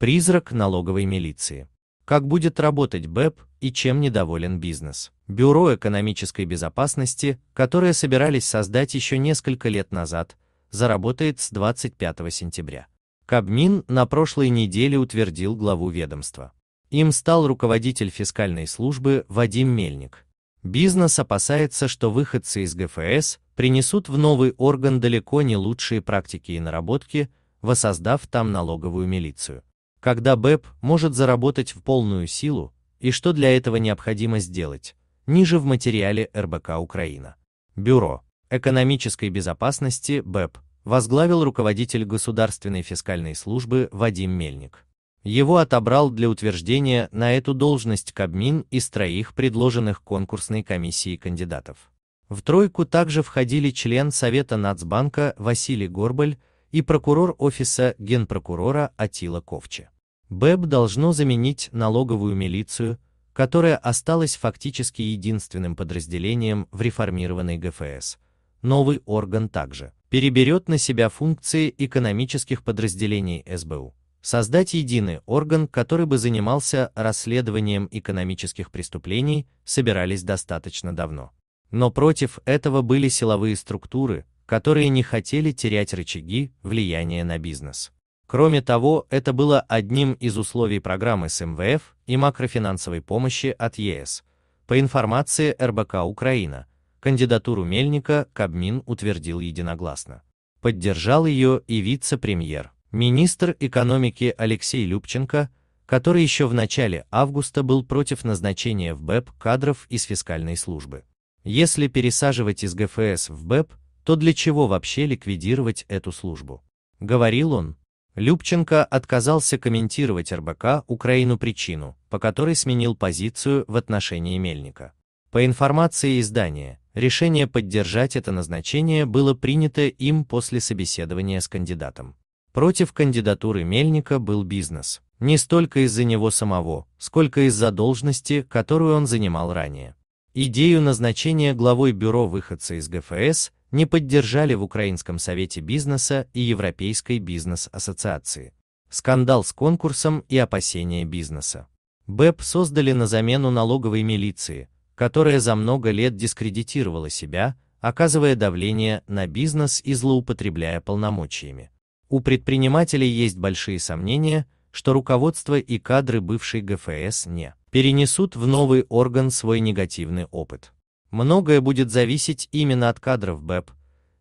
Призрак налоговой милиции. Как будет работать БЭП и чем недоволен бизнес? Бюро экономической безопасности, которое собирались создать еще несколько лет назад, заработает с 25 сентября. Кабмин на прошлой неделе утвердил главу ведомства. Им стал руководитель фискальной службы Вадим Мельник. Бизнес опасается, что выходцы из ГФС принесут в новый орган далеко не лучшие практики и наработки, воссоздав там налоговую милицию когда БЭП может заработать в полную силу и что для этого необходимо сделать, ниже в материале РБК Украина. Бюро экономической безопасности БЭП возглавил руководитель Государственной фискальной службы Вадим Мельник. Его отобрал для утверждения на эту должность Кабмин из троих предложенных конкурсной комиссией кандидатов. В тройку также входили член Совета Нацбанка Василий Горбаль и прокурор Офиса Генпрокурора Атила Ковче. БЭБ должно заменить налоговую милицию, которая осталась фактически единственным подразделением в реформированной ГФС. Новый орган также переберет на себя функции экономических подразделений СБУ. Создать единый орган, который бы занимался расследованием экономических преступлений, собирались достаточно давно. Но против этого были силовые структуры, которые не хотели терять рычаги влияния на бизнес. Кроме того, это было одним из условий программы с МВФ и макрофинансовой помощи от ЕС. По информации РБК Украина, кандидатуру Мельника Кабмин утвердил единогласно. Поддержал ее и вице-премьер, министр экономики Алексей Любченко, который еще в начале августа был против назначения в БЭП кадров из фискальной службы. Если пересаживать из ГФС в БЭП, то для чего вообще ликвидировать эту службу? Говорил он. Любченко отказался комментировать РБК Украину причину, по которой сменил позицию в отношении Мельника. По информации издания, решение поддержать это назначение было принято им после собеседования с кандидатом. Против кандидатуры Мельника был бизнес, не столько из-за него самого, сколько из-за должности, которую он занимал ранее. Идею назначения главой бюро выходца из ГФС не поддержали в Украинском совете бизнеса и Европейской бизнес-ассоциации. Скандал с конкурсом и опасения бизнеса. БЭП создали на замену налоговой милиции, которая за много лет дискредитировала себя, оказывая давление на бизнес и злоупотребляя полномочиями. У предпринимателей есть большие сомнения, что руководство и кадры бывшей ГФС не перенесут в новый орган свой негативный опыт. Многое будет зависеть именно от кадров БЭП.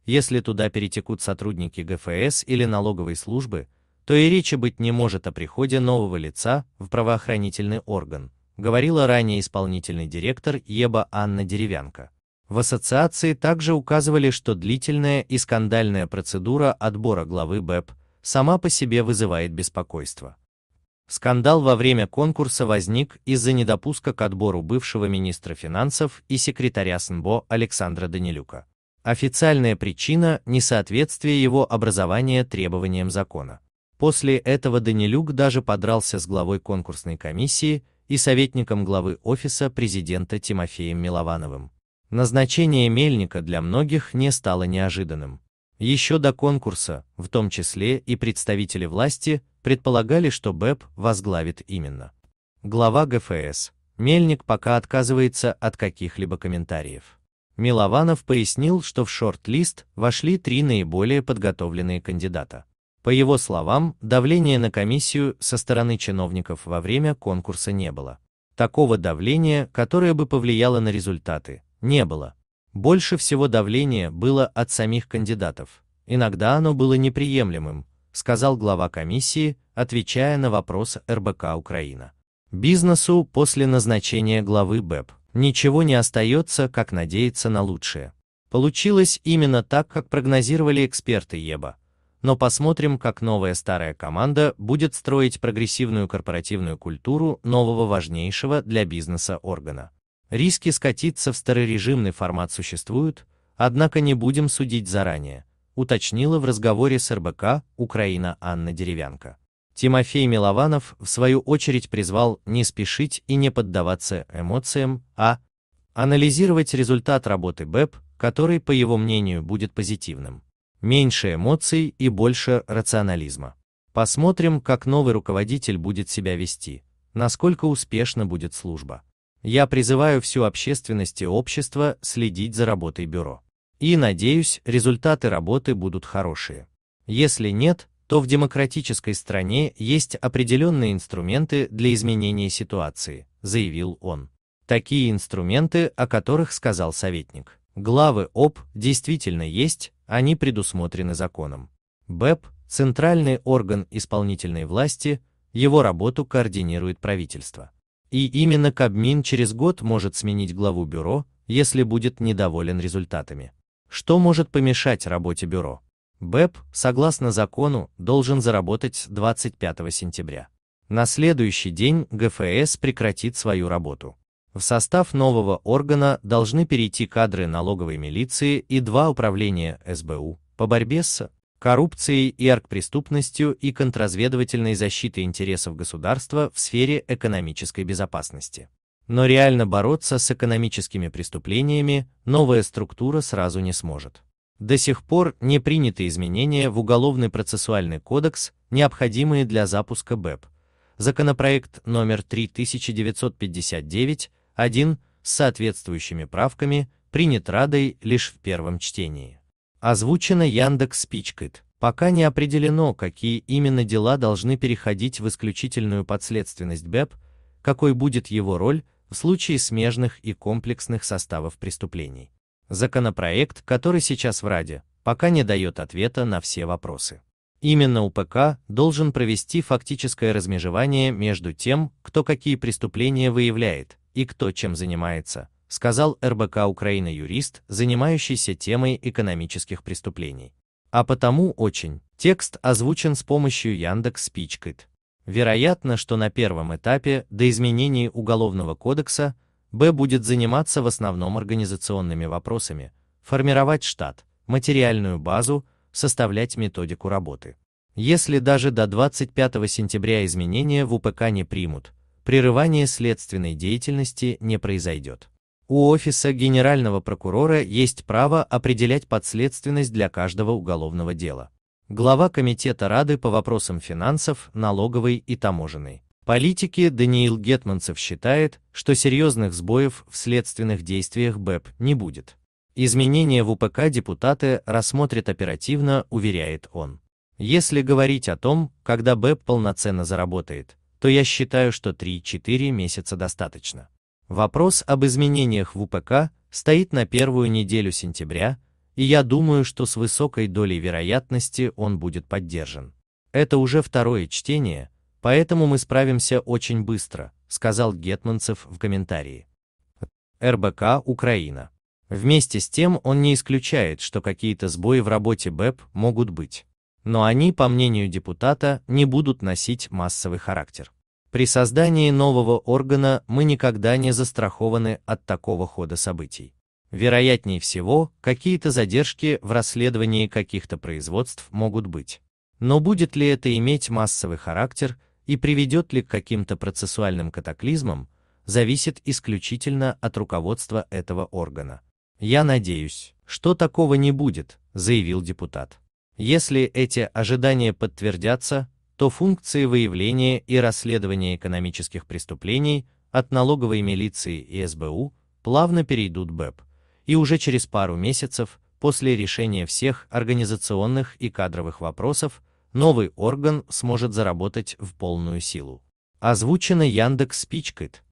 Если туда перетекут сотрудники ГФС или налоговой службы, то и речи быть не может о приходе нового лица в правоохранительный орган, говорила ранее исполнительный директор ЕБА Анна Деревянко. В ассоциации также указывали, что длительная и скандальная процедура отбора главы БЭП сама по себе вызывает беспокойство. Скандал во время конкурса возник из-за недопуска к отбору бывшего министра финансов и секретаря СНБО Александра Данилюка. Официальная причина – несоответствие его образования требованиям закона. После этого Данилюк даже подрался с главой конкурсной комиссии и советником главы Офиса президента Тимофеем Миловановым. Назначение Мельника для многих не стало неожиданным. Еще до конкурса, в том числе и представители власти, предполагали, что БЭП возглавит именно. Глава ГФС. Мельник пока отказывается от каких-либо комментариев. Милованов пояснил, что в шорт-лист вошли три наиболее подготовленные кандидата. По его словам, давления на комиссию со стороны чиновников во время конкурса не было. Такого давления, которое бы повлияло на результаты, не было. Больше всего давления было от самих кандидатов. Иногда оно было неприемлемым, сказал глава комиссии, отвечая на вопрос РБК Украина. Бизнесу после назначения главы БЭП ничего не остается, как надеяться на лучшее. Получилось именно так, как прогнозировали эксперты ЕБА. Но посмотрим, как новая старая команда будет строить прогрессивную корпоративную культуру нового важнейшего для бизнеса органа. Риски скатиться в старорежимный формат существуют, однако не будем судить заранее уточнила в разговоре с РБК Украина Анна Деревянко. Тимофей Милованов, в свою очередь, призвал не спешить и не поддаваться эмоциям, а анализировать результат работы БЭП, который, по его мнению, будет позитивным. Меньше эмоций и больше рационализма. Посмотрим, как новый руководитель будет себя вести, насколько успешна будет служба. Я призываю всю общественность и общество следить за работой бюро. И, надеюсь, результаты работы будут хорошие. Если нет, то в демократической стране есть определенные инструменты для изменения ситуации, заявил он. Такие инструменты, о которых сказал советник. Главы ОП действительно есть, они предусмотрены законом. БЭП – центральный орган исполнительной власти, его работу координирует правительство. И именно Кабмин через год может сменить главу бюро, если будет недоволен результатами. Что может помешать работе бюро? БЭП, согласно закону, должен заработать 25 сентября. На следующий день ГФС прекратит свою работу. В состав нового органа должны перейти кадры налоговой милиции и два управления СБУ по борьбе с коррупцией и аркпреступностью и контрразведывательной защиты интересов государства в сфере экономической безопасности. Но реально бороться с экономическими преступлениями новая структура сразу не сможет. До сих пор не приняты изменения в Уголовный процессуальный кодекс, необходимые для запуска БЭП. Законопроект номер 3959-1 с соответствующими правками принят Радой лишь в первом чтении. Озвучено Яндекс Спичкит. Пока не определено, какие именно дела должны переходить в исключительную подследственность БЭП, какой будет его роль в случае смежных и комплексных составов преступлений. Законопроект, который сейчас в Раде, пока не дает ответа на все вопросы. Именно УПК должен провести фактическое размежевание между тем, кто какие преступления выявляет и кто чем занимается, сказал РБК Украина юрист, занимающийся темой экономических преступлений. А потому очень. Текст озвучен с помощью Яндекс Спичкит. Вероятно, что на первом этапе до изменений Уголовного кодекса Б будет заниматься в основном организационными вопросами, формировать штат, материальную базу, составлять методику работы. Если даже до 25 сентября изменения в УПК не примут, прерывание следственной деятельности не произойдет. У Офиса Генерального прокурора есть право определять подследственность для каждого уголовного дела глава Комитета Рады по вопросам финансов, налоговой и таможенной политики Даниил Гетманцев считает, что серьезных сбоев в следственных действиях БЭП не будет. Изменения в УПК депутаты рассмотрят оперативно, уверяет он. Если говорить о том, когда БЭП полноценно заработает, то я считаю, что 3-4 месяца достаточно. Вопрос об изменениях в УПК стоит на первую неделю сентября, и я думаю, что с высокой долей вероятности он будет поддержан. Это уже второе чтение, поэтому мы справимся очень быстро, сказал Гетманцев в комментарии. РБК Украина. Вместе с тем он не исключает, что какие-то сбои в работе БЭП могут быть. Но они, по мнению депутата, не будут носить массовый характер. При создании нового органа мы никогда не застрахованы от такого хода событий. Вероятнее всего, какие-то задержки в расследовании каких-то производств могут быть. Но будет ли это иметь массовый характер и приведет ли к каким-то процессуальным катаклизмам, зависит исключительно от руководства этого органа. Я надеюсь, что такого не будет, заявил депутат. Если эти ожидания подтвердятся, то функции выявления и расследования экономических преступлений от налоговой милиции и СБУ плавно перейдут БЭП и уже через пару месяцев, после решения всех организационных и кадровых вопросов, новый орган сможет заработать в полную силу. Озвучено Яндекс Спичкит.